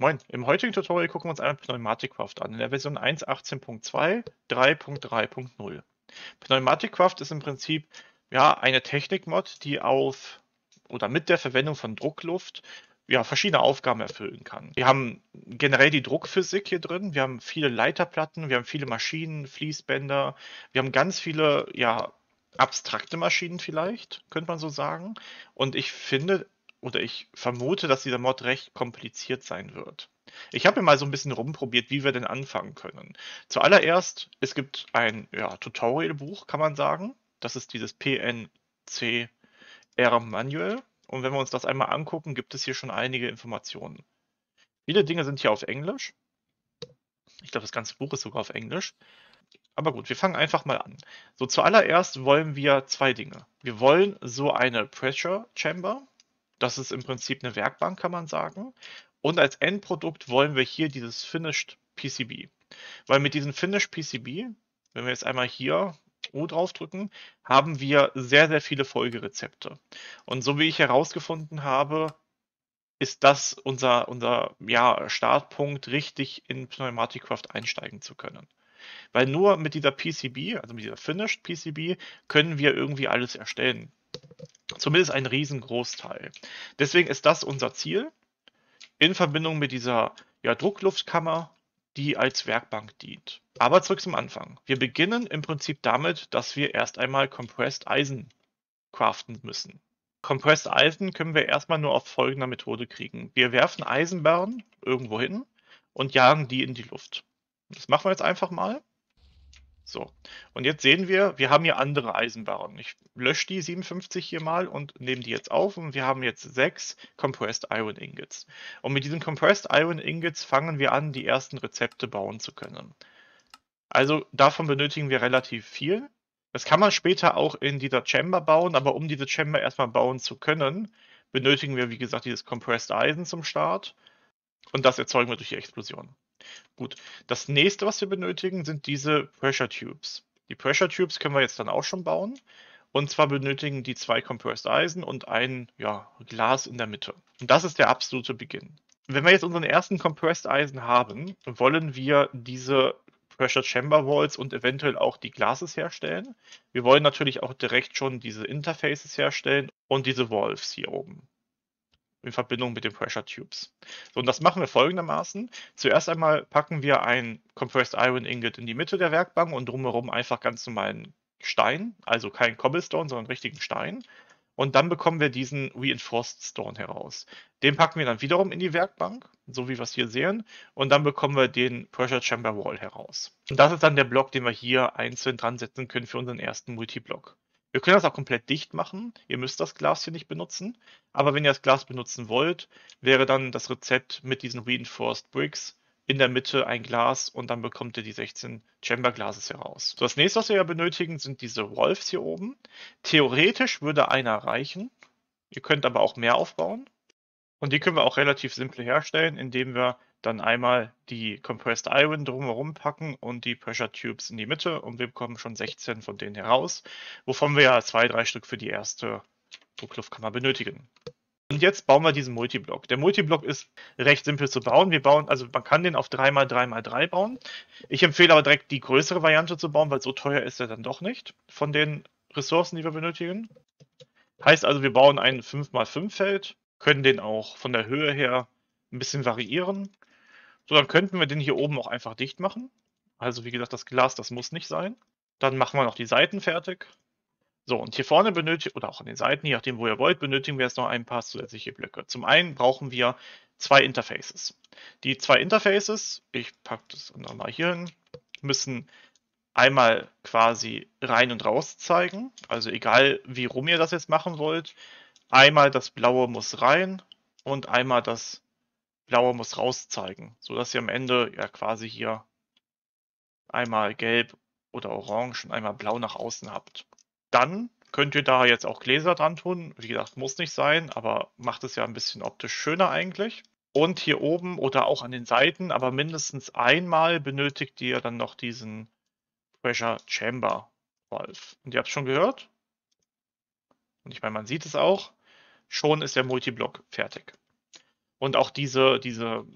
Moin, im heutigen Tutorial gucken wir uns einmal Pneumaticraft an, in der Version 1.18.2, 3.3.0. Pneumaticraft ist im Prinzip ja, eine Technikmod, die auf oder mit der Verwendung von Druckluft ja, verschiedene Aufgaben erfüllen kann. Wir haben generell die Druckphysik hier drin, wir haben viele Leiterplatten, wir haben viele Maschinen, Fließbänder, wir haben ganz viele ja, abstrakte Maschinen vielleicht, könnte man so sagen. Und ich finde, oder ich vermute, dass dieser Mod recht kompliziert sein wird. Ich habe mir mal so ein bisschen rumprobiert, wie wir denn anfangen können. Zuallererst, es gibt ein ja, Tutorial-Buch, kann man sagen. Das ist dieses PNCR-Manual. Und wenn wir uns das einmal angucken, gibt es hier schon einige Informationen. Viele Dinge sind hier auf Englisch. Ich glaube, das ganze Buch ist sogar auf Englisch. Aber gut, wir fangen einfach mal an. So, zuallererst wollen wir zwei Dinge. Wir wollen so eine Pressure Chamber, das ist im Prinzip eine Werkbank, kann man sagen. Und als Endprodukt wollen wir hier dieses Finished PCB. Weil mit diesem Finished PCB, wenn wir jetzt einmal hier O drücken, haben wir sehr, sehr viele Folgerezepte. Und so wie ich herausgefunden habe, ist das unser, unser ja, Startpunkt, richtig in Pneumaticraft einsteigen zu können. Weil nur mit dieser PCB, also mit dieser Finished PCB, können wir irgendwie alles erstellen. Zumindest ein Riesengroßteil. Deswegen ist das unser Ziel in Verbindung mit dieser ja, Druckluftkammer, die als Werkbank dient. Aber zurück zum Anfang. Wir beginnen im Prinzip damit, dass wir erst einmal Compressed Eisen craften müssen. Compressed Eisen können wir erstmal nur auf folgender Methode kriegen. Wir werfen Eisenbarren irgendwo hin und jagen die in die Luft. Das machen wir jetzt einfach mal. So, und jetzt sehen wir, wir haben hier andere Eisenbarren. Ich lösche die 57 hier mal und nehme die jetzt auf und wir haben jetzt sechs Compressed Iron Ingots. Und mit diesen Compressed Iron Ingots fangen wir an, die ersten Rezepte bauen zu können. Also davon benötigen wir relativ viel. Das kann man später auch in dieser Chamber bauen, aber um diese Chamber erstmal bauen zu können, benötigen wir, wie gesagt, dieses Compressed Eisen zum Start. Und das erzeugen wir durch die Explosion. Gut, das nächste, was wir benötigen, sind diese Pressure Tubes. Die Pressure Tubes können wir jetzt dann auch schon bauen. Und zwar benötigen die zwei Compressed Eisen und ein ja, Glas in der Mitte. Und das ist der absolute Beginn. Wenn wir jetzt unseren ersten Compressed Eisen haben, wollen wir diese Pressure Chamber Walls und eventuell auch die Glases herstellen. Wir wollen natürlich auch direkt schon diese Interfaces herstellen und diese Valves hier oben in Verbindung mit den Pressure Tubes. So, und das machen wir folgendermaßen. Zuerst einmal packen wir ein Compressed Iron Ingot in die Mitte der Werkbank und drumherum einfach ganz normalen Stein, also kein Cobblestone, sondern richtigen Stein. Und dann bekommen wir diesen Reinforced Stone heraus. Den packen wir dann wiederum in die Werkbank, so wie wir es hier sehen. Und dann bekommen wir den Pressure Chamber Wall heraus. Und das ist dann der Block, den wir hier einzeln dran setzen können für unseren ersten Multiblock. Wir können das auch komplett dicht machen. Ihr müsst das Glas hier nicht benutzen. Aber wenn ihr das Glas benutzen wollt, wäre dann das Rezept mit diesen Reinforced Bricks in der Mitte ein Glas und dann bekommt ihr die 16 Chamber Glases heraus. So, das nächste, was wir ja benötigen, sind diese Wolves hier oben. Theoretisch würde einer reichen. Ihr könnt aber auch mehr aufbauen. Und die können wir auch relativ simpel herstellen, indem wir dann einmal die Compressed Iron drumherum packen und die Pressure Tubes in die Mitte und wir bekommen schon 16 von denen heraus, wovon wir ja zwei, drei Stück für die erste Druckluftkammer benötigen. Und jetzt bauen wir diesen Multiblock. Der Multiblock ist recht simpel zu bauen. Wir bauen, also man kann den auf 3x3x3 bauen. Ich empfehle aber direkt die größere Variante zu bauen, weil so teuer ist er dann doch nicht von den Ressourcen, die wir benötigen. Heißt also, wir bauen ein 5x5 Feld, können den auch von der Höhe her ein bisschen variieren so, dann könnten wir den hier oben auch einfach dicht machen. Also wie gesagt, das Glas, das muss nicht sein. Dann machen wir noch die Seiten fertig. So, und hier vorne benötigt, oder auch an den Seiten, je nachdem, wo ihr wollt, benötigen wir jetzt noch ein paar zusätzliche Blöcke. Zum einen brauchen wir zwei Interfaces. Die zwei Interfaces, ich packe das nochmal hier hin, müssen einmal quasi rein und raus zeigen. Also egal, wie rum ihr das jetzt machen wollt. Einmal das blaue muss rein und einmal das blauer muss raus zeigen, sodass ihr am Ende ja quasi hier einmal gelb oder orange und einmal blau nach außen habt. Dann könnt ihr da jetzt auch Gläser dran tun. Wie gesagt, muss nicht sein, aber macht es ja ein bisschen optisch schöner eigentlich. Und hier oben oder auch an den Seiten, aber mindestens einmal benötigt ihr dann noch diesen Pressure Chamber Wolf. Und ihr habt schon gehört. Und ich meine, man sieht es auch. Schon ist der Multiblock fertig. Und auch diese, diese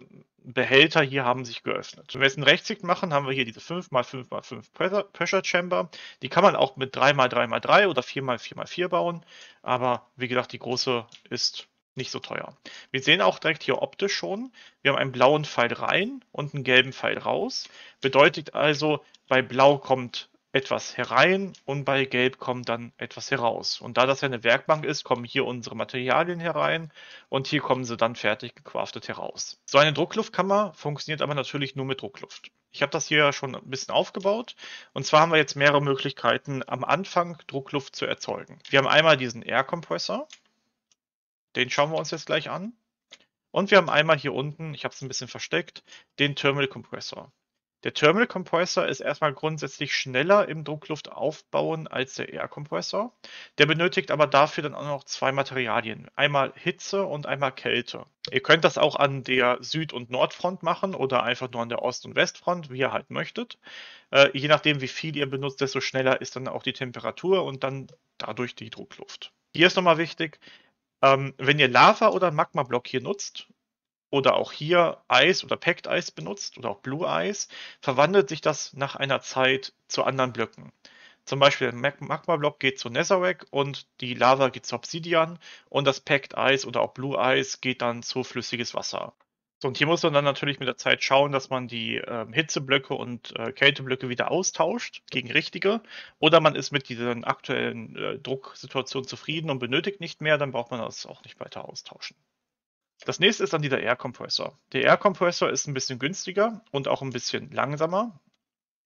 Behälter hier haben sich geöffnet. Wenn wir jetzt einen Rechtsklick machen, haben wir hier diese 5x5x5 Pressure Chamber. Die kann man auch mit 3x3x3 oder 4x4x4 bauen. Aber wie gesagt, die große ist nicht so teuer. Wir sehen auch direkt hier optisch schon, wir haben einen blauen Pfeil rein und einen gelben Pfeil raus. Bedeutet also, bei blau kommt etwas herein und bei Gelb kommt dann etwas heraus. Und da das ja eine Werkbank ist, kommen hier unsere Materialien herein und hier kommen sie dann fertig gecraftet heraus. So eine Druckluftkammer funktioniert aber natürlich nur mit Druckluft. Ich habe das hier ja schon ein bisschen aufgebaut und zwar haben wir jetzt mehrere Möglichkeiten am Anfang Druckluft zu erzeugen. Wir haben einmal diesen Air-Kompressor, den schauen wir uns jetzt gleich an. Und wir haben einmal hier unten, ich habe es ein bisschen versteckt, den Terminal Compressor. Der Terminal Compressor ist erstmal grundsätzlich schneller im Druckluft aufbauen als der Air Compressor. Der benötigt aber dafür dann auch noch zwei Materialien. Einmal Hitze und einmal Kälte. Ihr könnt das auch an der Süd- und Nordfront machen oder einfach nur an der Ost- und Westfront, wie ihr halt möchtet. Äh, je nachdem, wie viel ihr benutzt, desto schneller ist dann auch die Temperatur und dann dadurch die Druckluft. Hier ist nochmal wichtig, ähm, wenn ihr Lava oder Magma-Block hier nutzt, oder auch hier Eis oder Packed Eis benutzt oder auch Blue Eis, verwandelt sich das nach einer Zeit zu anderen Blöcken. Zum Beispiel der Magma Block geht zu Netherrack und die Lava geht zu Obsidian und das Packed Eis oder auch Blue Eis geht dann zu flüssiges Wasser. So, und hier muss man dann natürlich mit der Zeit schauen, dass man die äh, Hitzeblöcke und äh, Kälteblöcke wieder austauscht gegen richtige. Oder man ist mit dieser aktuellen äh, Drucksituation zufrieden und benötigt nicht mehr, dann braucht man das auch nicht weiter austauschen. Das nächste ist dann dieser Air-Kompressor. Der Air-Kompressor ist ein bisschen günstiger und auch ein bisschen langsamer.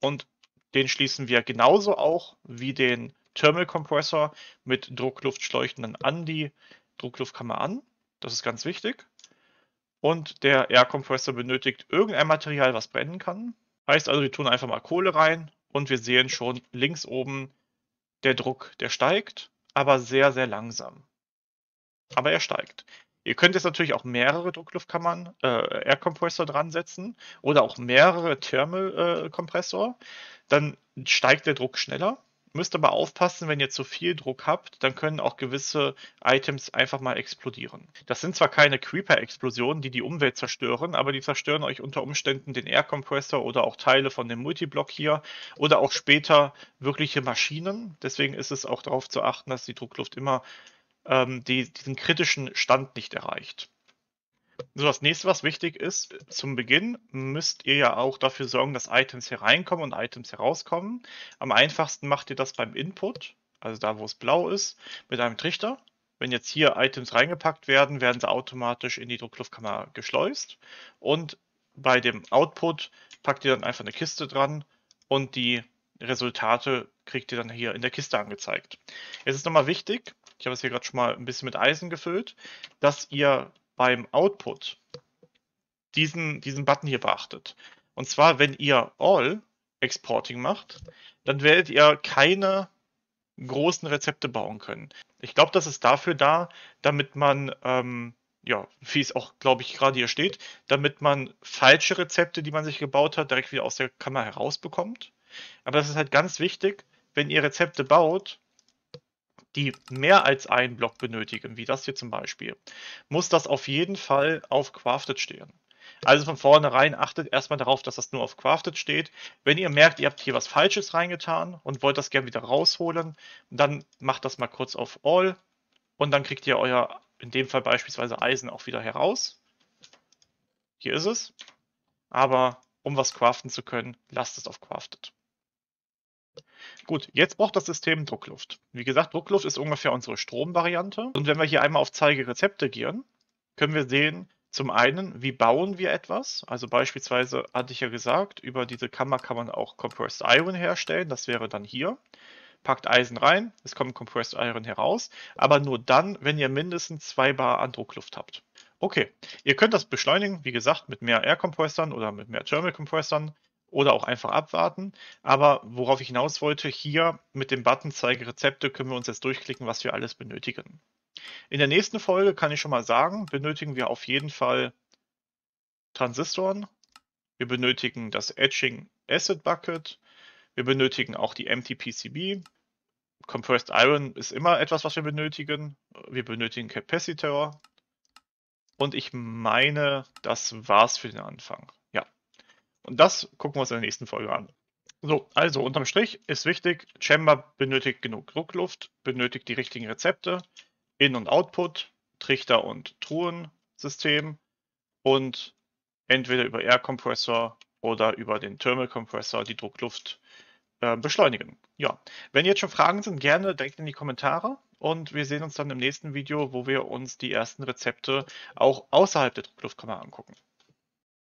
Und den schließen wir genauso auch wie den Thermal-Kompressor mit Druckluftschläuchen dann an die Druckluftkammer an. Das ist ganz wichtig. Und der Air-Kompressor benötigt irgendein Material, was brennen kann. Heißt also, wir tun einfach mal Kohle rein und wir sehen schon links oben der Druck, der steigt, aber sehr, sehr langsam. Aber er steigt. Ihr könnt jetzt natürlich auch mehrere Druckluftkammern, äh, Air Compressor dran setzen oder auch mehrere Thermal äh, Compressor. Dann steigt der Druck schneller. Müsst aber aufpassen, wenn ihr zu viel Druck habt, dann können auch gewisse Items einfach mal explodieren. Das sind zwar keine Creeper-Explosionen, die die Umwelt zerstören, aber die zerstören euch unter Umständen den Air-Compressor oder auch Teile von dem Multiblock hier oder auch später wirkliche Maschinen. Deswegen ist es auch darauf zu achten, dass die Druckluft immer ähm, die, diesen kritischen Stand nicht erreicht. So, das nächste, was wichtig ist, zum Beginn müsst ihr ja auch dafür sorgen, dass Items hier reinkommen und Items herauskommen. Am einfachsten macht ihr das beim Input, also da, wo es blau ist, mit einem Trichter. Wenn jetzt hier Items reingepackt werden, werden sie automatisch in die Druckluftkammer geschleust. Und bei dem Output packt ihr dann einfach eine Kiste dran und die Resultate kriegt ihr dann hier in der Kiste angezeigt. Jetzt ist nochmal wichtig, ich habe es hier gerade schon mal ein bisschen mit Eisen gefüllt, dass ihr beim Output diesen, diesen Button hier beachtet. Und zwar, wenn ihr All Exporting macht, dann werdet ihr keine großen Rezepte bauen können. Ich glaube, das ist dafür da, damit man, ähm, ja, wie es auch, glaube ich, gerade hier steht, damit man falsche Rezepte, die man sich gebaut hat, direkt wieder aus der Kammer herausbekommt. Aber das ist halt ganz wichtig, wenn ihr Rezepte baut, die mehr als einen Block benötigen, wie das hier zum Beispiel, muss das auf jeden Fall auf Crafted stehen. Also von vornherein achtet erstmal darauf, dass das nur auf Crafted steht. Wenn ihr merkt, ihr habt hier was Falsches reingetan und wollt das gerne wieder rausholen, dann macht das mal kurz auf All und dann kriegt ihr euer, in dem Fall beispielsweise Eisen auch wieder heraus. Hier ist es. Aber um was craften zu können, lasst es auf Crafted. Gut, jetzt braucht das System Druckluft. Wie gesagt, Druckluft ist ungefähr unsere Stromvariante. Und wenn wir hier einmal auf Zeige Rezepte gehen, können wir sehen, zum einen, wie bauen wir etwas? Also beispielsweise hatte ich ja gesagt, über diese Kammer kann man auch Compressed Iron herstellen. Das wäre dann hier. Packt Eisen rein, es kommt Compressed Iron heraus, aber nur dann, wenn ihr mindestens 2 Bar an Druckluft habt. Okay, ihr könnt das beschleunigen, wie gesagt, mit mehr air compressern oder mit mehr thermal compressern oder auch einfach abwarten. Aber worauf ich hinaus wollte, hier mit dem Button Zeige Rezepte können wir uns jetzt durchklicken, was wir alles benötigen. In der nächsten Folge kann ich schon mal sagen, benötigen wir auf jeden Fall Transistoren. Wir benötigen das Etching Acid Bucket. Wir benötigen auch die MTPCB. Compressed Iron ist immer etwas, was wir benötigen. Wir benötigen Capacitor. Und ich meine, das war's für den Anfang. Und das gucken wir uns in der nächsten Folge an. So, also unterm Strich ist wichtig, Chamber benötigt genug Druckluft, benötigt die richtigen Rezepte, In- und Output, Trichter- und Truhen-System und entweder über Air-Kompressor oder über den Thermal-Kompressor die Druckluft äh, beschleunigen. Ja, wenn jetzt schon Fragen sind, gerne direkt in die Kommentare und wir sehen uns dann im nächsten Video, wo wir uns die ersten Rezepte auch außerhalb der Druckluftkammer angucken.